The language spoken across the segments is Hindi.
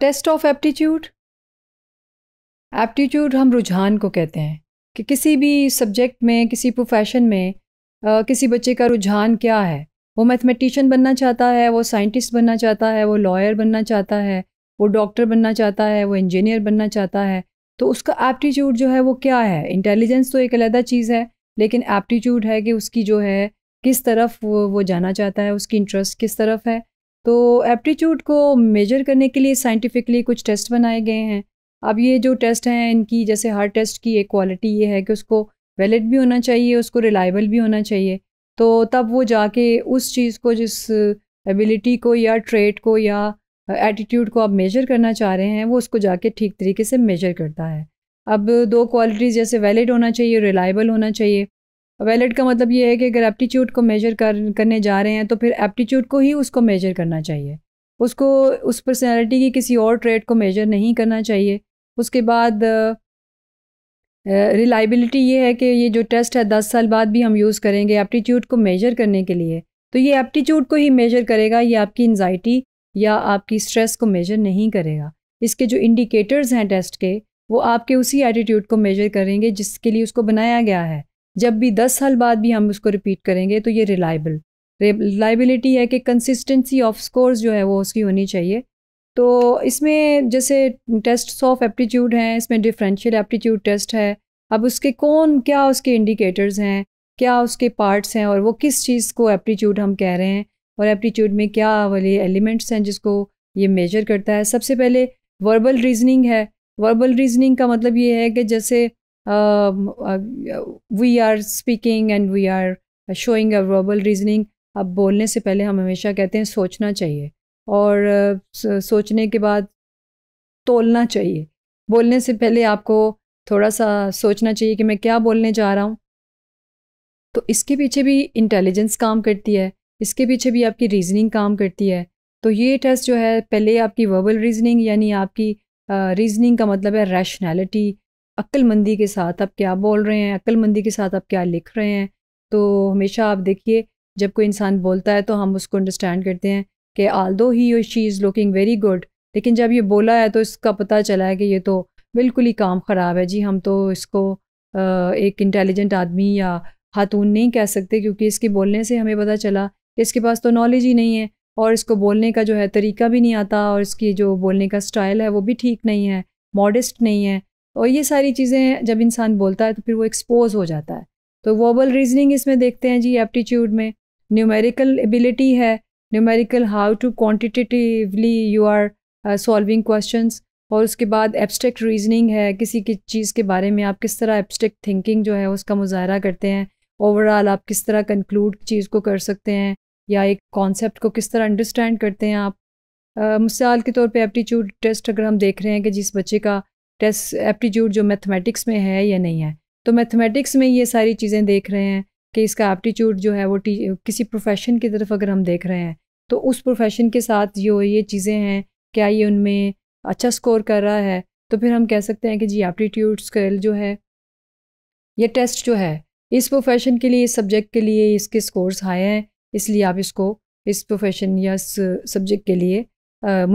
टेस्ट ऑफ एप्टीट्यूड एप्टीट्यूड हम रुझान को कहते हैं कि किसी भी सब्जेक्ट में किसी प्रोफेशन में आ, किसी बच्चे का रुझान क्या है वो मैथमेटिशियन बनना चाहता है वो साइंटिस्ट बनना चाहता है वो लॉयर बनना चाहता है वो डॉक्टर बनना चाहता है वो इंजीनियर बनना चाहता है तो उसका एप्टीट्यूड जो है वो क्या है इंटेलिजेंस तो एक अलहदा चीज़ है लेकिन एप्टीट्यूड है कि उसकी जो है किस तरफ वो वो जाना चाहता है उसकी इंटरेस्ट किस तरफ है तो एप्टीट्यूड को मेजर करने के लिए साइंटिफिकली कुछ टेस्ट बनाए गए हैं अब ये जो टेस्ट हैं इनकी जैसे हर टेस्ट की एक क्वालिटी ये है कि उसको वैलिड भी होना चाहिए उसको रिलायबल भी होना चाहिए तो तब वो जाके उस चीज़ को जिस एबिलिटी को या ट्रेड को या एटीट्यूड को आप मेजर करना चाह रहे हैं वो उसको जाके ठीक तरीके से मेजर करता है अब दो क्वालिटीज़ जैसे वैलिड होना चाहिए रिलायबल होना चाहिए वैलिड का मतलब ये है कि अगर एप्टीट्यूड को मेजर कर करने जा रहे हैं तो फिर एप्टीट्यूड को ही उसको मेजर करना चाहिए उसको उस पर्सनैलिटी की किसी और ट्रेड को मेजर नहीं करना चाहिए उसके बाद रिलाइबिलिटी ये है कि ये जो टेस्ट है दस साल बाद भी हम यूज़ करेंगे एप्टीट्यूड को मेजर करने के लिए तो ये एप्टीट्यूड को ही मेजर करेगा ये आपकी एनजाइटी या आपकी स्ट्रेस को मेजर नहीं करेगा इसके जो इंडिकेटर्स हैं टेस्ट के वो आपके उसी एटीट्यूड को मेजर करेंगे जिसके लिए उसको बनाया गया है जब भी दस साल बाद भी हम उसको रिपीट करेंगे तो ये रिलायबल रिलायबिलिटी है कि कंसिस्टेंसी ऑफ स्कोर्स जो है वो उसकी होनी चाहिए तो इसमें जैसे टेस्ट ऑफ एप्टीट्यूड हैं इसमें डिफरेंशियल एप्टीट्यूड टेस्ट है अब उसके कौन क्या उसके इंडिकेटर्स हैं क्या उसके पार्ट्स हैं और वो किस चीज़ को एप्टीट्यूड हम कह रहे हैं और एप्टीट्यूड में क्या वाले एलिमेंट्स हैं जिसको ये मेजर करता है सबसे पहले वर्बल रीजनिंग है वर्बल रीजनिंग का मतलब ये है कि जैसे we are speaking and we are showing a verbal reasoning अब बोलने से पहले हम हमेशा कहते हैं सोचना चाहिए और uh, सोचने के बाद तोलना चाहिए बोलने से पहले आपको थोड़ा सा सोचना चाहिए कि मैं क्या बोलने जा रहा हूँ तो इसके पीछे भी इंटेलिजेंस काम करती है इसके पीछे भी आपकी रीजनिंग काम करती है तो ये टेस्ट जो है पहले आपकी वर्बल रीजनिंग यानी आपकी रीजनिंग uh, का मतलब है रैशनैलिटी अक्लमंदी के साथ आप क्या बोल रहे हैं अक्लमंदी के साथ आप क्या लिख रहे हैं तो हमेशा आप देखिए जब कोई इंसान बोलता है तो हम उसको अंडरस्टैंड करते हैं कि आल दो ही और she is looking very good लेकिन जब ये बोला है तो इसका पता चला है कि ये तो बिल्कुल ही काम ख़राब है जी हम तो इसको एक इंटेलिजेंट आदमी या खातून नहीं कह सकते क्योंकि इसके बोलने से हमें पता चला कि इसके पास तो नॉलेज ही नहीं है और इसको बोलने का जो है तरीका भी नहीं आता और इसकी जो बोलने का स्टाइल है वो भी ठीक नहीं है मॉडस्ट नहीं है और ये सारी चीज़ें जब इंसान बोलता है तो फिर वो एक्सपोज हो जाता है तो वोबल रीजनिंग इसमें देखते हैं जी एप्टीट्यूड में न्यूमेरिकल एबिलिटी है numerical how to quantitatively you are solving question और उसके बाद एब्स्ट्रैक्ट रीजनिंग है किसी की चीज़ के बारे में आप किस तरह एब्स्ट्रैक्ट थिंकिंग जो है उसका मुजाहरा करते हैं ओवरऑल आप किस तरह कंक्लूड चीज़ को कर सकते हैं या एक कॉन्सेप्ट को किस तरह अंडरस्टैंड करते हैं आप मिसाल के तौर पे एप्टीट्यूड टेस्ट अगर हम देख रहे हैं कि जिस बच्चे का टेस्ट एप्टीट्यूड जो मैथमेटिक्स में है या नहीं है तो मैथमेटिक्स में ये सारी चीज़ें देख रहे हैं कि इसका एप्टीट्यूड जो है वो किसी प्रोफेशन की तरफ अगर हम देख रहे हैं तो उस प्रोफेशन के साथ जो ये चीज़ें हैं क्या ये उनमें अच्छा स्कोर कर रहा है तो फिर हम कह सकते हैं कि जी एप्टीट्यूड स्केल जो है ये टेस्ट जो है इस प्रोफेशन के लिए इस सब्जेक्ट के लिए इसके स्कोर्स हाई हैं इसलिए आप इसको इस प्रोफेशन या सब्जेक्ट के लिए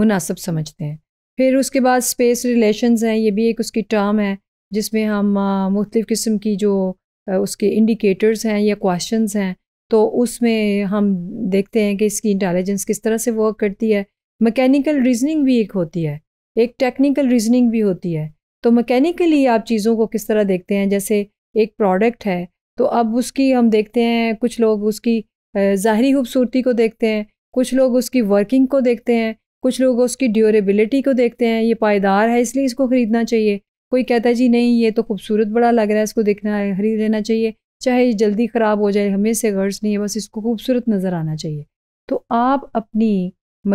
मुनासिब समझते हैं फिर उसके बाद स्पेस रिलेशंस हैं ये भी एक उसकी टर्म है जिसमें हम मुख्तफ किस्म की जो उसके इंडिकेटर्स हैं या क्वेश्चंस हैं तो उसमें हम देखते हैं कि इसकी इंटेलिजेंस किस तरह से वर्क करती है मैकेनिकल रीजनिंग भी एक होती है एक टेक्निकल रीजनिंग भी होती है तो मैकेनिकली आप चीज़ों को किस तरह देखते हैं जैसे एक प्रोडक्ट है तो अब उसकी हम देखते हैं कुछ लोग उसकी ज़ाहरी खूबसूरती को देखते हैं कुछ लोग उसकी वर्किंग को देखते हैं कुछ लोग उसकी ड्यूरेबिलिटी को देखते हैं ये पायदार है इसलिए इसको ख़रीदना चाहिए कोई कहता है जी नहीं ये तो खूबसूरत बड़ा लग रहा है इसको देखना है खरीद लेना चाहिए चाहे ये जल्दी ख़राब हो जाए हमें से गर्ज नहीं है बस इसको खूबसूरत नज़र आना चाहिए तो आप अपनी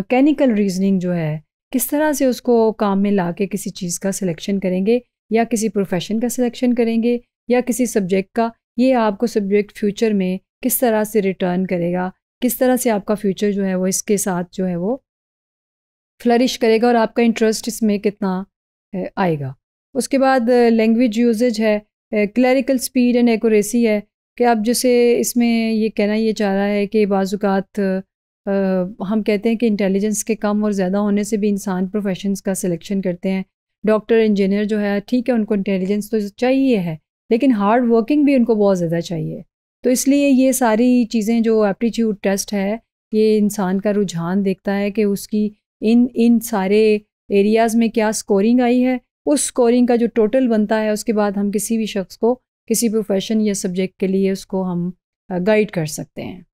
मकैनिकल रीजनिंग जो है किस तरह से उसको काम में ला के किसी चीज़ का सिलेक्शन करेंगे या किसी प्रोफेशन का सिलेक्शन करेंगे या किसी सब्जेक्ट का ये आपको सब्जेक्ट फ्यूचर में किस तरह से रिटर्न करेगा किस तरह से आपका फ्यूचर जो है वो इसके साथ जो है वो फ्लरिश करेगा और आपका इंटरेस्ट इसमें कितना आएगा उसके बाद लैंग्वेज यूजेज है क्लरिकल स्पीड एंड एक्यूरेसी है कि आप जैसे इसमें ये कहना ये चाह रहा है कि बाज़ात हम कहते हैं कि इंटेलिजेंस के कम और ज़्यादा होने से भी इंसान प्रोफेशंस का सिलेक्शन करते हैं डॉक्टर इंजीनियर जो है ठीक है उनको इंटेलिजेंस तो चाहिए है लेकिन हार्ड वर्किंग भी उनको बहुत ज़्यादा चाहिए तो इसलिए ये सारी चीज़ें जो एप्टीट्यूड टेस्ट है ये इंसान का रुझान देखता है कि उसकी इन इन सारे एरियाज़ में क्या स्कोरिंग आई है उस स्कोरिंग का जो टोटल बनता है उसके बाद हम किसी भी शख्स को किसी प्रोफेशन या सब्जेक्ट के लिए उसको हम गाइड कर सकते हैं